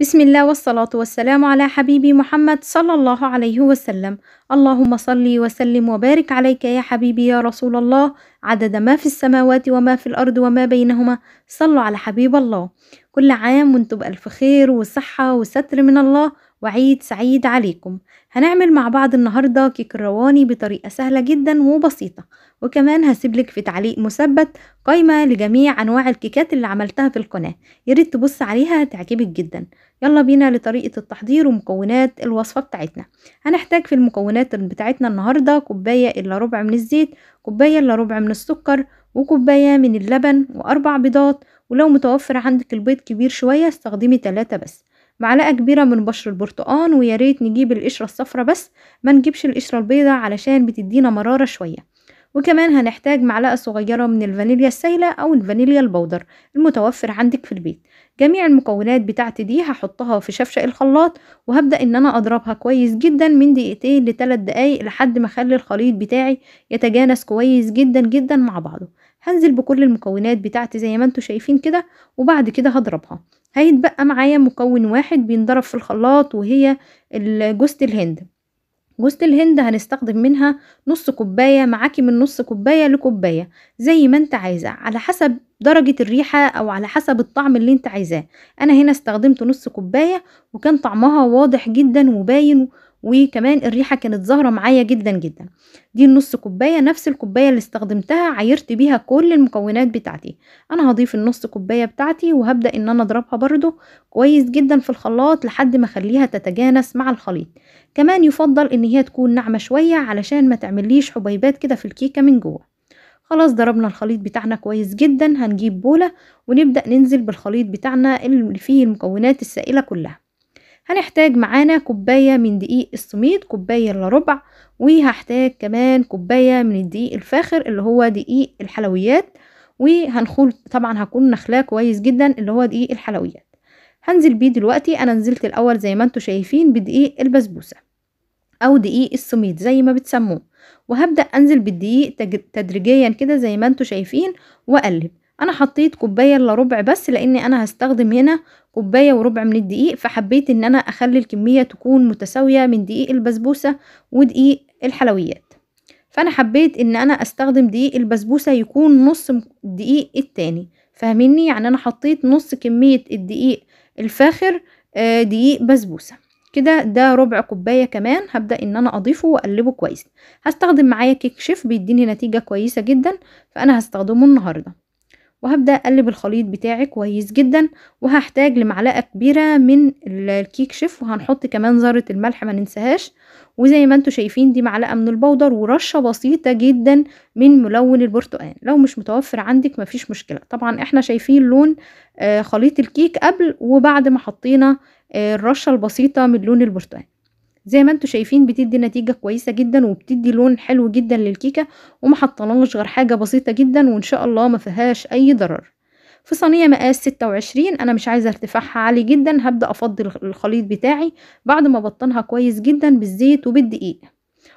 بسم الله والصلاة والسلام على حبيبي محمد صلى الله عليه وسلم اللهم صلي وسلم وبارك عليك يا حبيبي يا رسول الله عدد ما في السماوات وما في الأرض وما بينهما صلوا على حبيب الله كل عام وانتم بألف خير وصحة وستر من الله وعيد سعيد عليكم هنعمل مع بعض النهاردة كيك الرواني بطريقة سهلة جدا وبسيطة وكمان هسيبلك في تعليق مثبت قايمة لجميع أنواع الكيكات اللي عملتها في القناة ياريت تبص عليها تعجبك جدا يلا بينا لطريقة التحضير ومكونات الوصفة بتاعتنا هنحتاج في المكونات بتاعتنا النهاردة كوباية إلا ربع من الزيت كوباية إلا ربع من السكر وكوباية من اللبن وأربع بيضات ولو متوفر عندك البيض كبير شوية استخدمي تلاتة بس معلقة كبيرة من بشر البرتقان ويا ريت نجيب القشرة الصفرة بس ما نجيبش القشرة البيضة علشان بتدينا مرارة شوية وكمان هنحتاج معلقة صغيرة من الفانيليا السائلة أو الفانيليا البودر المتوفر عندك في البيت جميع المكونات بتاعتي دي هحطها في شفشق الخلاط وهبدأ إن أنا أضربها كويس جدا من دقيقتين لتلات دقايق لحد ما أخلي الخليط بتاعي يتجانس كويس جدا جدا مع بعضه هنزل بكل المكونات بتاعتي زي ما انتوا شايفين كده وبعد كده هضربها هيتبقى معايا مكون واحد بينضرب في الخلاط وهي جوزة الهند جوزة الهند هنستخدم منها نص كوباية معاكي من نص كوباية لكوباية زي ما انت عايزة على حسب درجة الريحة او على حسب الطعم اللي انت عايزاه انا هنا استخدمت نص كوباية وكان طعمها واضح جدا وباين وكمان الريحة كانت ظاهرة معايا جدا جدا دي النص كوباية نفس الكوباية اللي استخدمتها عيرت بيها كل المكونات بتاعتي انا هضيف النص كوباية بتاعتي وهبدأ ان انا اضربها برضو كويس جدا في الخلاط لحد ما اخليها تتجانس مع الخليط كمان يفضل ان هي تكون ناعمة شوية علشان ما تعمليش حبيبات كده في الكيكة من جوه خلاص ضربنا الخليط بتاعنا كويس جدا هنجيب بولة ونبدأ ننزل بالخليط بتاعنا اللي فيه المكونات السائلة كلها هنحتاج معانا كوباية من دقيق السميد كوباية الا ربع وهحتاج كمان كوباية من الدقيق الفاخر اللي هو دقيق الحلويات وهنخول طبعا هكون نخلاه كويس جدا اللي هو دقيق الحلويات هنزل بيه دلوقتي انا نزلت الاول زي ما انتم شايفين بدقيق البسبوسة او دقيق السميد زي ما بتسموه وهبدأ انزل بالدقيق تدريجيا كده زي ما انتم شايفين واقلب انا حطيت كوباية الا ربع بس لان انا هستخدم هنا كوباية وربع من الدقيق فحبيت ان انا اخلي الكمية تكون متساوية من دقيق البسبوسة ودقيق الحلويات فانا حبيت ان انا استخدم دقيق البسبوسة يكون نص الدقيق التاني فاهميني يعني انا حطيت نص كمية الدقيق الفاخر آه، دقيق بسبوسة كده ده ربع كوباية كمان هبدأ ان انا اضيفه واقلبه كويس هستخدم معايا كيك شيف بيديني نتيجة كويسة جدا فانا هستخدمه النهاردة وهبدأ اقلب الخليط بتاعي كويس جدًا، وهحتاج لمعلقة كبيرة من الكيك شيف، وهنحط كمان ذرة الملح ما ننساهاش، وزي ما انتم شايفين دي معلقة من البودر ورشة بسيطة جدًا من ملون البرتقان، لو مش متوفر عندك مفيش مشكلة، طبعًا احنا شايفين لون آه، خليط الكيك قبل وبعد ما حطينا آه، الرشة البسيطة من لون البرتقان. زي ما انتوا شايفين بتدي نتيجة كويسة جدا وبتدي لون حلو جدا للكيكة وما حطلناش غير حاجة بسيطة جدا وان شاء الله ما فيهاش اي ضرر في صينية مقاس 26 انا مش عايزة ارتفاعها عالي جدا هبدأ افضي الخليط بتاعي بعد ما بطنها كويس جدا بالزيت وبالدقيق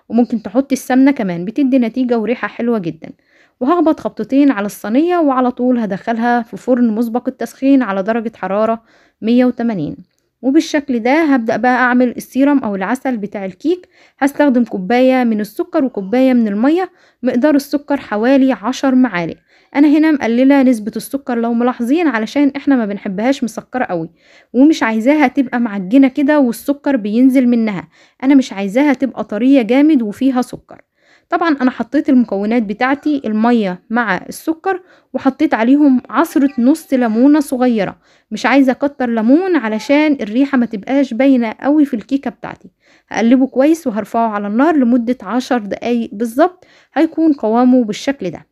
وممكن تحطي السمنة كمان بتدي نتيجة وريحة حلوة جدا وهخبط خبطتين على الصينية وعلى طول هدخلها في فرن مسبق التسخين على درجة حرارة 180 وبالشكل ده هبدأ بقى أعمل السيرم أو العسل بتاع الكيك هستخدم كوباية من السكر وكوباية من المية مقدار السكر حوالي عشر معالق أنا هنا مقللة نسبة السكر لو ملاحظين علشان إحنا ما بنحبهاش مسكرة قوي ومش عايزاها تبقى معجنة كده والسكر بينزل منها أنا مش عايزاها تبقى طرية جامد وفيها سكر طبعا انا حطيت المكونات بتاعتي المية مع السكر وحطيت عليهم عصرة نص ليمونة صغيرة مش عايزة اكتر ليمون علشان الريحة ما تبقاش باينة قوي في الكيكة بتاعتي هقلبه كويس وهرفعه على النار لمدة عشر دقايق بالظبط هيكون قوامه بالشكل ده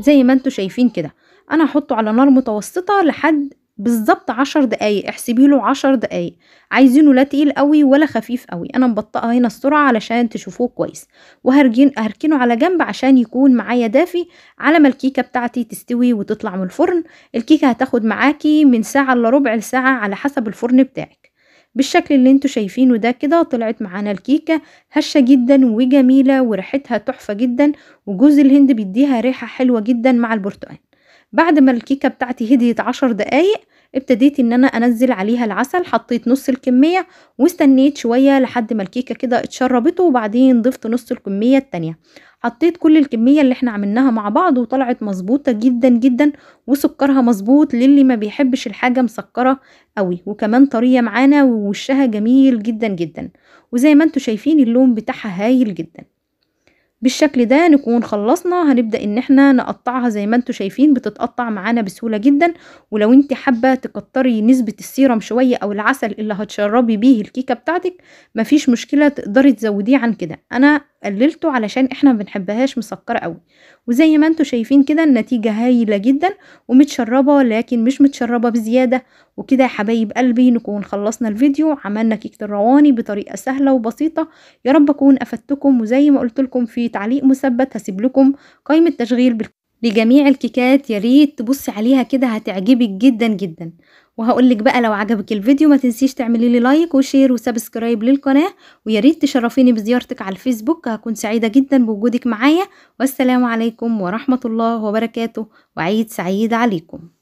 زي ما انتوا شايفين كده انا هحطه على نار متوسطة لحد بالظبط عشر دقايق احسبي له عشر دقايق عايزينه لا تقيل قوي ولا خفيف قوي انا مبطئه هنا السرعه علشان تشوفوه كويس وهرجين على جنب عشان يكون معايا دافي على ما الكيكه بتاعتي تستوي وتطلع من الفرن الكيكه هتاخد معاكي من ساعه الا ربع لساعه على حسب الفرن بتاعك بالشكل اللي انتوا شايفينه ده كده طلعت معانا الكيكة هشة جدا وجميلة وريحتها تحفة جدا وجوز الهند بيديها ريحة حلوة جدا مع البرتقال بعد ما الكيكة بتاعتي هديت عشر دقايق ابتديت ان انا انزل عليها العسل حطيت نص الكمية واستنيت شوية لحد ما الكيكة كده اتشربته وبعدين ضفت نص الكمية التانية حطيت كل الكمية اللي احنا عملناها مع بعض وطلعت مظبوطة جدا جدا وسكرها مظبوط للي ما بيحبش الحاجة مسكرة قوي وكمان طرية معانا ووشها جميل جدا جدا وزي ما انتوا شايفين اللون بتاعها هايل جدا بالشكل ده نكون خلصنا هنبدأ ان احنا نقطعها زي ما انتوا شايفين بتتقطع معانا بسهولة جدا ولو انت حابة تكتري نسبة السيرم شوية او العسل اللي هتشربي بيه الكيكة بتاعتك مفيش مشكلة تقدري تزوديه عن كده انا قللته علشان احنا ما بنحبهاش مسكرة قوي وزي ما انتوا شايفين كده النتيجة هايلة جدا ومتشربة لكن مش متشربة بزيادة وكده يا حبايب قلبي نكون خلصنا الفيديو عملنا كيكة الرواني بطريقة سهلة وبسيطة يا رب اكون افدتكم وزي ما قلت لكم في تعليق مثبت هسيب لكم قائمة تشغيل لجميع الكيكات ياريت تبص تبصي عليها كده هتعجبك جدا جدا وهقولك بقى لو عجبك الفيديو ما تنسيش تعملي لي لايك وشير وسبسكرايب للقناة وياريت تشرفيني بزيارتك على الفيسبوك هكون سعيدة جدا بوجودك معايا والسلام عليكم ورحمة الله وبركاته وعيد سعيد عليكم